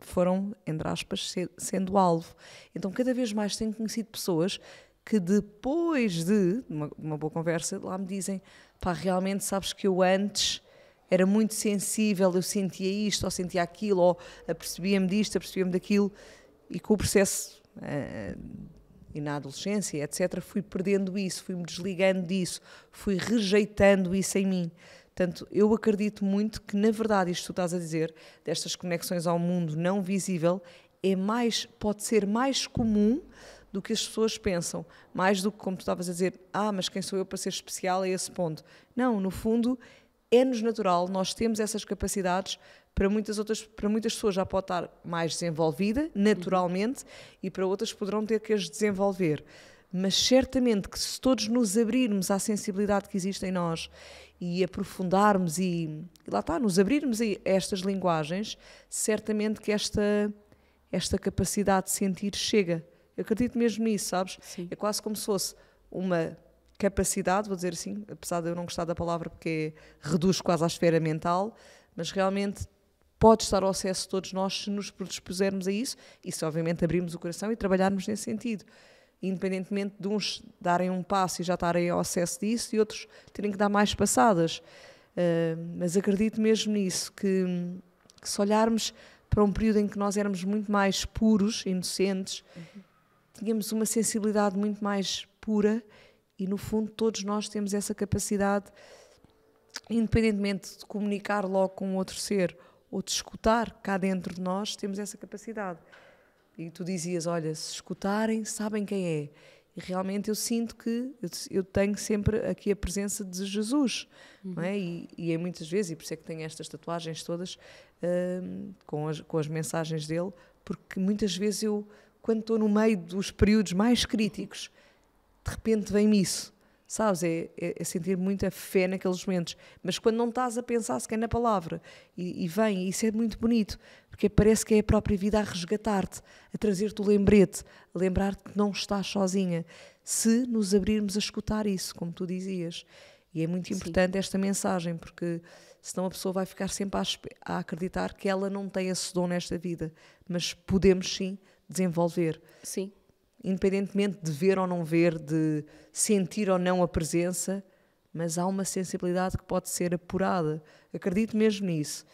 foram, entre aspas, ser, sendo alvo. Então, cada vez mais tenho conhecido pessoas que depois de uma, uma boa conversa, lá me dizem: pá, realmente sabes que eu antes era muito sensível, eu sentia isto ou sentia aquilo, ou apercebia-me disto, apercebia-me daquilo, e com o processo. Uh, e na adolescência, etc., fui perdendo isso, fui-me desligando disso, fui rejeitando isso em mim. Portanto, eu acredito muito que, na verdade, isto que tu estás a dizer, destas conexões ao mundo não visível, é mais, pode ser mais comum do que as pessoas pensam, mais do que como tu estavas a dizer, ah, mas quem sou eu para ser especial a esse ponto. Não, no fundo, é-nos natural, nós temos essas capacidades para muitas outras, para muitas pessoas já pode estar mais desenvolvida, uhum. naturalmente, uhum. e para outras poderão ter que as desenvolver. Mas certamente que se todos nos abrirmos à sensibilidade que existe em nós e aprofundarmos e, e, lá está, nos abrirmos a estas linguagens, certamente que esta, esta capacidade de sentir chega. Eu acredito mesmo nisso, sabes? Sim. É quase como se fosse uma capacidade, vou dizer assim, apesar de eu não gostar da palavra porque reduz quase à esfera mental, mas realmente pode estar ao acesso de todos nós se nos predispusermos a isso e se obviamente abrirmos o coração e trabalharmos nesse sentido independentemente de uns darem um passo e já estarem ao acesso disso e outros terem que dar mais passadas. Uh, mas acredito mesmo nisso, que, que, se olharmos para um período em que nós éramos muito mais puros, inocentes, uhum. tínhamos uma sensibilidade muito mais pura e, no fundo, todos nós temos essa capacidade, independentemente de comunicar logo com outro ser ou de escutar cá dentro de nós, temos essa capacidade. E tu dizias: Olha, se escutarem, sabem quem é. E realmente eu sinto que eu tenho sempre aqui a presença de Jesus, uhum. não é? Uhum. E, e é muitas vezes, e por isso é que tenho estas tatuagens todas uh, com, as, com as mensagens dele, porque muitas vezes eu, quando estou no meio dos períodos mais críticos, de repente vem-me isso sabes? É, é, é, sentir muita fé naqueles momentos. Mas quando não estás a pensar sequer na palavra e, e vem, isso é muito bonito, porque parece que é a própria vida a resgatar-te, a trazer-te o lembrete, a lembrar-te que não estás sozinha, se nos abrirmos a escutar isso, como tu dizias. E é muito importante Sim. esta mensagem, porque senão a pessoa vai ficar sempre a, acreditar que ela não tem esse dom nesta vida, mas podemos sim desenvolver. Sim independentemente de ver ou não ver, de sentir ou não a presença, mas há uma sensibilidade que pode ser apurada. Acredito mesmo nisso.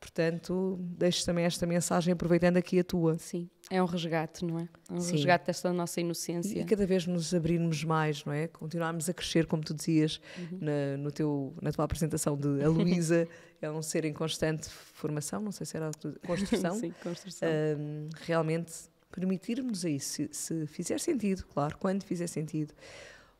Portanto, deixo também esta mensagem aproveitando aqui a tua. Sim, é um resgate, não é? um Sim. resgate desta nossa inocência. E cada vez nos abrirmos mais, não é? Continuarmos a crescer, como tu dizias uhum. na, no teu, na tua apresentação de a Luísa, é um ser em constante formação, não sei se era construção. Sim, construção. Um, realmente Permitirmos isso, se, se fizer sentido, claro, quando fizer sentido.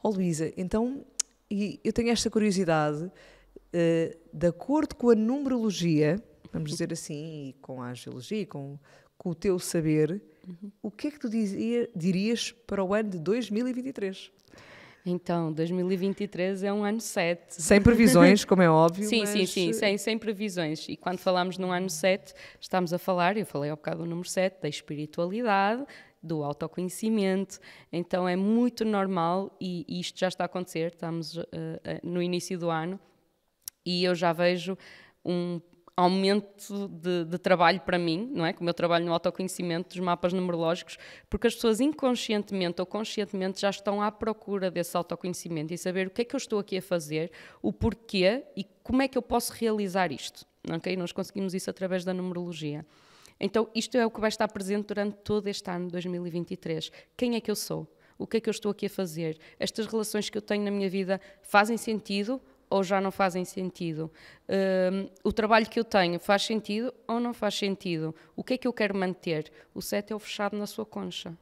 Ó oh, Luísa, então, e eu tenho esta curiosidade, uh, de acordo com a numerologia, vamos dizer assim, e com a geologia com, com o teu saber, uhum. o que é que tu dizia, dirias para o ano de 2023? Então, 2023 é um ano 7. Sem previsões, como é óbvio. Sim, mas... sim, sim, eh, sem, sem previsões. E quando falamos num ano 7, estamos a falar, eu falei há bocado o número 7, da espiritualidade, do autoconhecimento. Então é muito normal e, e isto já está a acontecer, estamos uh, uh, no início do ano e eu já vejo um aumento de, de, trabalho para mim, não é? Como eu trabalho no autoconhecimento dos mapas numerológicos, porque as pessoas inconscientemente ou conscientemente já estão à procura desse autoconhecimento e saber o que é que eu estou aqui a fazer, o porquê e como é que eu posso realizar isto, ok? Nós conseguimos isso através da numerologia. Então, isto é o que vai estar presente durante todo este ano de 2023. Quem é que eu sou? O que é que eu estou aqui a fazer? Estas relações que eu tenho na minha vida fazem sentido? ou já não fazem sentido? Hum, o trabalho que eu tenho faz sentido ou não faz sentido? O que é que eu quero manter? O set é o fechado na sua concha.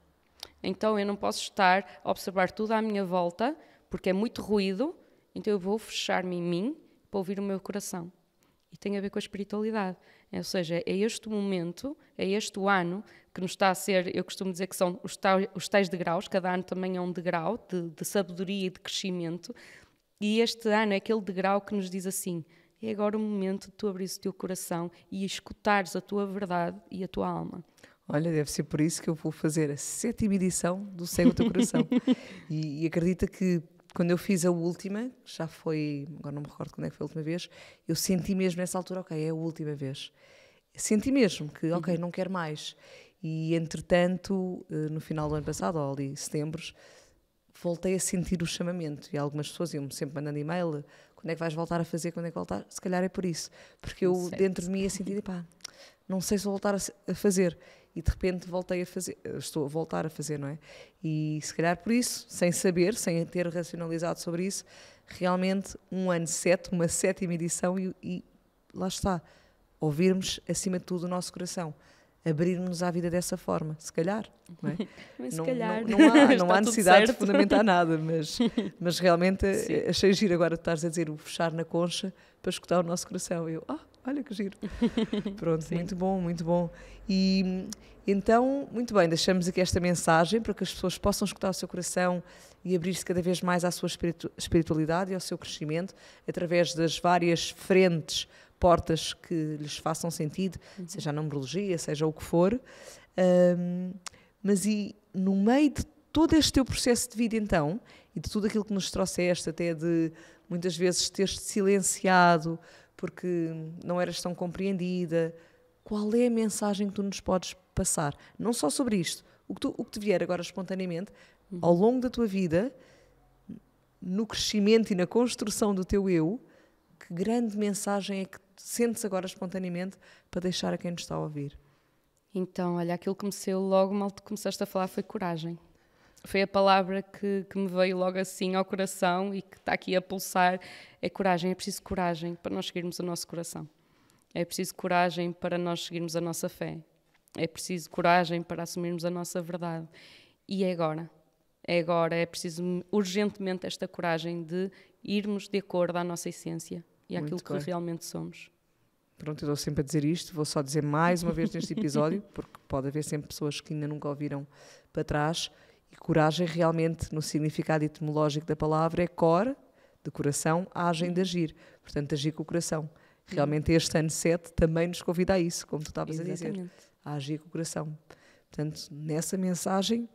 Então eu não posso estar a observar tudo à minha volta, porque é muito ruído, então eu vou fechar-me em mim para ouvir o meu coração. E tem a ver com a espiritualidade. É, ou seja, é este momento, é este ano que nos está a ser, eu costumo dizer que são os tais, os tais degraus, cada ano também é um degrau de, de sabedoria e de crescimento, e este ano é aquele degrau que nos diz assim: é agora o momento de tu abrires o teu coração e escutares a tua verdade e a tua alma. Olha, deve ser por isso que eu vou fazer a sétima edição do Cego o Teu Coração. e, e acredita que quando eu fiz a última, já foi, agora não me recordo quando é que foi a última vez, eu senti mesmo nessa altura, ok, é a última vez. Senti mesmo que, ok, uhum. não quero mais. E entretanto, eh, no final do ano passado, ou ali setembro, voltei a sentir o chamamento. E algumas pessoas iam-me sempre mandando e-mail: quando é que vais voltar a fazer? Quando é que voltar? Se calhar é por isso. Porque eu, certo. dentro de mim, ia sentir: pá, não sei se vou voltar a fazer. E de repente voltei a fazer, estou a voltar a fazer, não é? E se calhar por isso, sem saber, sem ter racionalizado sobre isso, realmente um ano sete, uma sétima edição e, e lá está, ouvirmos acima de tudo o nosso coração abrirmos à vida dessa forma, se calhar. Não, é? mas, não, se calhar. não, não há, não há necessidade de fundamentar nada, mas, mas realmente Sim. achei giro agora estás a dizer o fechar na concha para escutar o nosso coração. Eu, ah, olha que giro. Pronto, Sim. muito bom, muito bom. E então, muito bem, deixamos aqui esta mensagem para que as pessoas possam escutar o seu coração e abrir-se cada vez mais à sua espiritualidade e ao seu crescimento através das várias frentes portas que lhes façam sentido, uhum. seja a numerologia, seja o que for. Um, mas e no meio de todo este teu processo de vida, então, e de tudo aquilo que nos trouxeste, até de muitas vezes teres-te silenciado porque não eras tão compreendida, qual é a mensagem que tu nos podes passar? Não só sobre isto, o que, tu, o que te vier agora espontaneamente, uhum. ao longo da tua vida, no crescimento e na construção do teu eu, que grande mensagem é que sentes agora espontaneamente para deixar a quem nos está a ouvir? Então, olha, aquilo que comecei logo mal que começaste a falar foi coragem. Foi a palavra que, que me veio logo assim ao coração e que está aqui a pulsar. É coragem, é preciso coragem para nós seguirmos o nosso coração. É preciso coragem para nós seguirmos a nossa fé. É preciso coragem para assumirmos a nossa verdade. E é agora. É agora. É preciso urgentemente esta coragem de irmos de acordo à nossa essência, e é aquilo àquilo que realmente somos. Pronto, eu estou sempre a dizer isto, vou só dizer mais uma vez neste episódio, porque pode haver sempre pessoas que ainda nunca ouviram para trás. E coragem, realmente, no significado etimológico da palavra, é cor, de coração, agem de agir. Portanto, agir com o coração. Hum. Realmente, este ano 7 também nos convida a isso, como tu estavas a dizer. A agir com o coração. Portanto, nessa mensagem,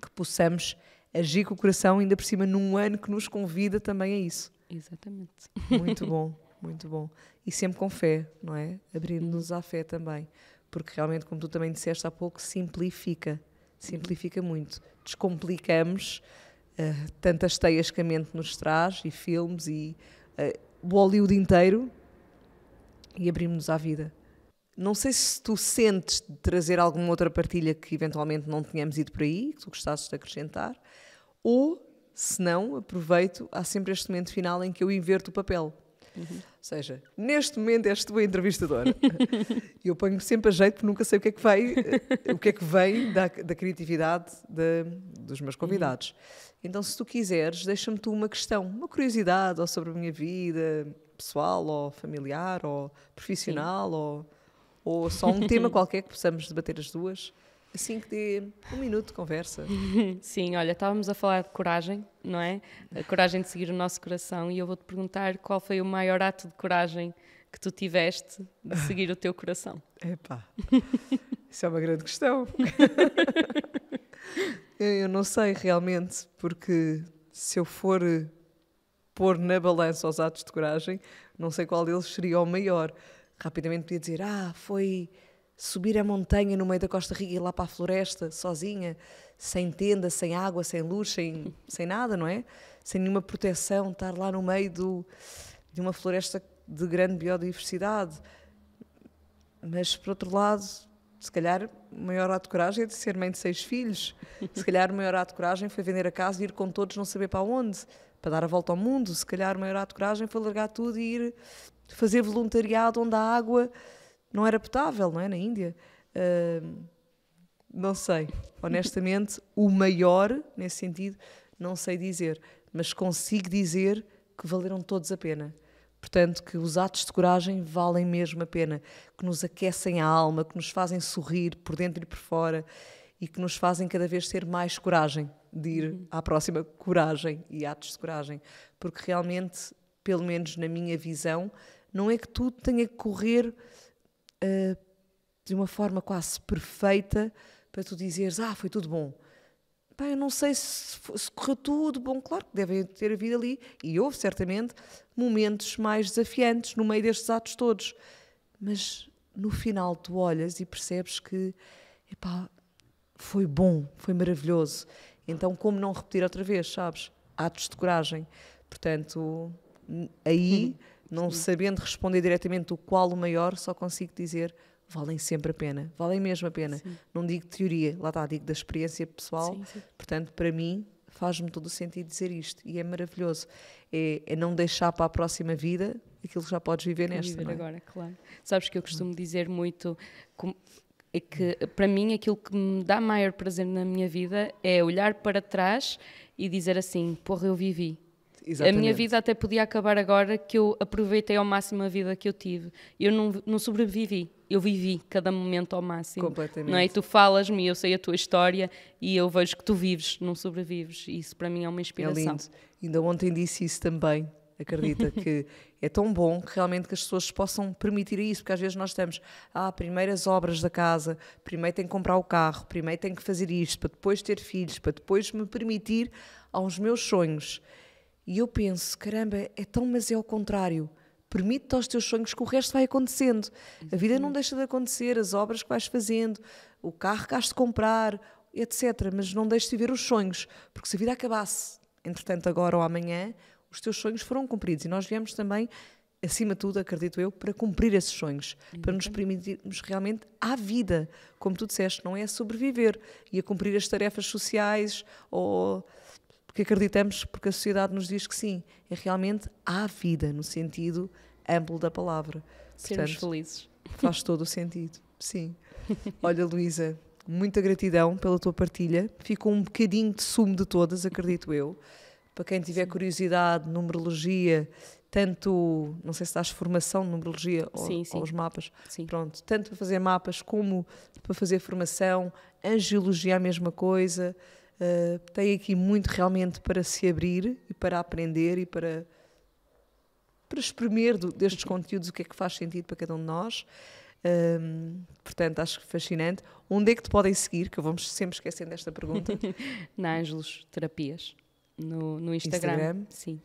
que possamos agir com o coração, ainda por cima, num ano que nos convida também a isso. Exatamente. Muito bom, muito bom. E sempre com fé, não é? Abrindo-nos à fé também. Porque realmente, como tu também disseste há pouco, simplifica. Simplifica muito. Descomplicamos uh, tantas teias que a mente nos traz e filmes e uh, o Hollywood inteiro e abrimos-nos à vida. Não sei se tu sentes de trazer alguma outra partilha que eventualmente não tenhamos ido por aí, que tu gostasses de acrescentar, ou se não, aproveito, há sempre este momento final em que eu inverto o papel. Uhum. Ou seja, neste momento és tu a entrevistadora. eu ponho sempre a jeito porque nunca sei o que é que vai, eh, o que é que vem da, da criatividade de, dos meus convidados. Uhum. Então, se tu quiseres, deixa-me tu uma questão, uma curiosidade ou sobre a minha vida pessoal ou familiar ou profissional ou, ou só um tema qualquer que possamos debater as duas assim que dê um minuto de conversa. Sim, olha, estávamos a falar de coragem, não é? A coragem de seguir o nosso coração e eu vou-te perguntar qual foi o maior ato de coragem que tu tiveste de seguir o teu coração. Epá, isso é uma grande questão. eu não sei realmente, porque se eu for pôr na balança os atos de coragem, não sei qual deles seria o maior. Rapidamente podia dizer, ah, foi subir a montanha no meio da Costa Rica e ir lá para a floresta, sozinha, sem tenda, sem água, sem luz, sem, sem nada, não é? Sem nenhuma proteção, estar lá no meio do, de uma floresta de grande biodiversidade. Mas, por outro lado, se calhar o maior ato de coragem é de ser mãe de seis filhos. Se calhar o maior ato de coragem foi vender a casa e ir com todos, não saber para onde, para dar a volta ao mundo. Se calhar o maior ato de coragem foi largar tudo e ir fazer voluntariado onde a água não era potável, não é? Na Índia. Uh, não sei. Honestamente, o maior, nesse sentido, não sei dizer. Mas consigo dizer que valeram todos a pena. Portanto, que os atos de coragem valem mesmo a pena, que nos aquecem a alma, que nos fazem sorrir por dentro e por fora e que nos fazem cada vez ter mais coragem de ir uhum. à próxima coragem e atos de coragem. Porque realmente, pelo menos na minha visão, não é que tudo tenha que correr uh, de uma forma quase perfeita para tu dizeres: Ah, foi tudo bom. bem eu não sei se, se correu tudo bom. Claro que devem ter havido ali, e houve certamente, momentos mais desafiantes no meio destes atos todos. Mas no final tu olhas e percebes que, epá, foi bom, foi maravilhoso. Então, como não repetir outra vez, sabes? Atos de coragem. Portanto, aí. Uhum. Não Sim. sabendo responder diretamente o qual o maior, só consigo dizer valem sempre a pena, valem mesmo a pena. Sim. Não digo teoria, lá está, digo da experiência pessoal. Sim, sim. Portanto, para mim, faz-me todo o sentido dizer isto e é maravilhoso. É, é, não deixar para a próxima vida aquilo que já podes viver nesta. Viver é? agora, claro. Sabes que eu costumo dizer muito. Com, é que para mim aquilo que me dá maior prazer na minha vida é olhar para trás e dizer assim: porra, eu vivi Exatamente. A minha vida até podia acabar agora que eu aproveitei ao máximo a vida que eu tive. Eu não, não sobrevivi, eu vivi cada momento ao máximo. Completamente. Não é? E tu falas-me, eu sei a tua história e eu vejo que tu vives, não sobrevives. Isso para mim é uma é inspiração. É lindo. Ainda ontem disse isso também. Acredita que é tão bom que realmente que as pessoas possam permitir isso, porque às vezes nós estamos, ah, primeiro as obras da casa, primeiro tenho que comprar o carro, primeiro tenho que fazer isto, para depois ter filhos, para depois me permitir aos meus sonhos. E eu penso, caramba, é tão, mas é ao contrário. Permite aos teus sonhos que o resto vai acontecendo. A vida não deixa de acontecer, as obras que vais fazendo, o carro que has de comprar, etc. Mas não deixes de ver os sonhos, porque se a vida acabasse, entretanto, agora ou amanhã, os teus sonhos foram cumpridos. E nós viemos também, acima de tudo, acredito eu, para cumprir esses sonhos, para nos permitirmos realmente à vida. Como tu disseste, não é sobreviver e a cumprir as tarefas sociais ou porque acreditamos, porque a sociedade nos diz que sim. E realmente há vida no sentido amplo da palavra. Sermos Portanto, felizes. Faz todo o sentido, sim. Olha, Luísa, muita gratidão pela tua partilha. Ficou um bocadinho de sumo de todas, acredito eu. Para quem tiver curiosidade, numerologia, tanto, não sei se dás formação de numerologia ou, sim, sim. ou os mapas, sim. pronto, tanto para fazer mapas como para fazer formação, angiologia a mesma coisa, Uh, tem aqui muito realmente para se abrir e para aprender e para, para exprimir do, destes uhum. conteúdos o que é que faz sentido para cada um de nós. Um, ehm, portanto, acho fascinante. Onde é que te podem seguir? Que eu vou sempre esquecendo desta pergunta. Na Ângelos Terapias, no, no Instagram. Instagram. Sim.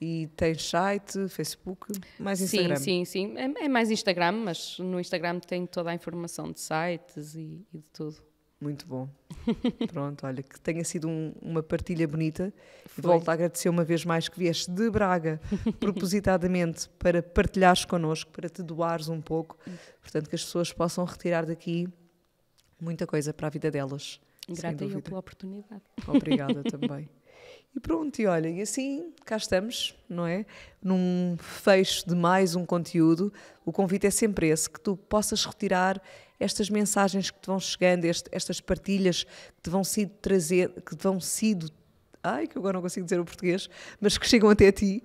E tens site, Facebook, mais Instagram? Sim, sim, sim. É, é mais Instagram, mas no Instagram tem toda a informação de sites e, e de tudo. Muito bom. Pronto, olha, que tenha sido um, uma partilha bonita. Foi. Volto a agradecer uma vez mais que vieste de Braga, propositadamente, para partilhares connosco, para te doares um pouco. Portanto, que as pessoas possam retirar daqui muita coisa para a vida delas. Grata eu pela oportunidade. Obrigada também. E pronto, e olhem, assim cá estamos, não é? Num fecho de mais um conteúdo, o convite é sempre esse: que tu possas retirar estas mensagens que te vão chegando, este, estas partilhas que te vão sido trazer, que te vão sido ai, que agora não consigo dizer o português, mas que chegam até a ti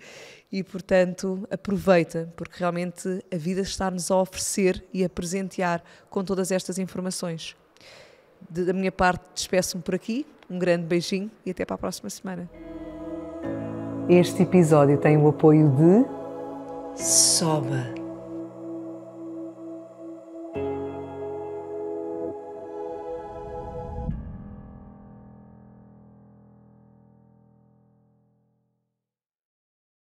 e, portanto, aproveita, porque realmente a vida está-nos a oferecer e a presentear com todas estas informações. da minha parte, despeço-me por aqui. Um grande beijinho e até para a próxima semana. Este episódio tem o apoio de Soba